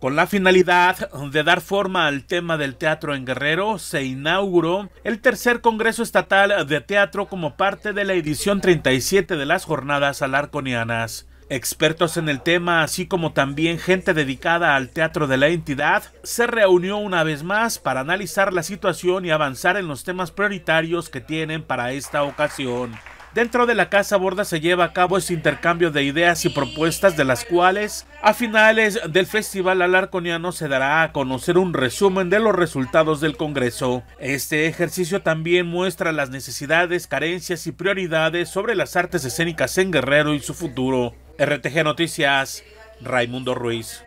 Con la finalidad de dar forma al tema del teatro en Guerrero, se inauguró el tercer Congreso Estatal de Teatro como parte de la edición 37 de las Jornadas Alarconianas. Expertos en el tema, así como también gente dedicada al teatro de la entidad, se reunió una vez más para analizar la situación y avanzar en los temas prioritarios que tienen para esta ocasión. Dentro de la Casa Borda se lleva a cabo este intercambio de ideas y propuestas de las cuales a finales del Festival Alarconiano se dará a conocer un resumen de los resultados del Congreso. Este ejercicio también muestra las necesidades, carencias y prioridades sobre las artes escénicas en Guerrero y su futuro. RTG Noticias, Raimundo Ruiz.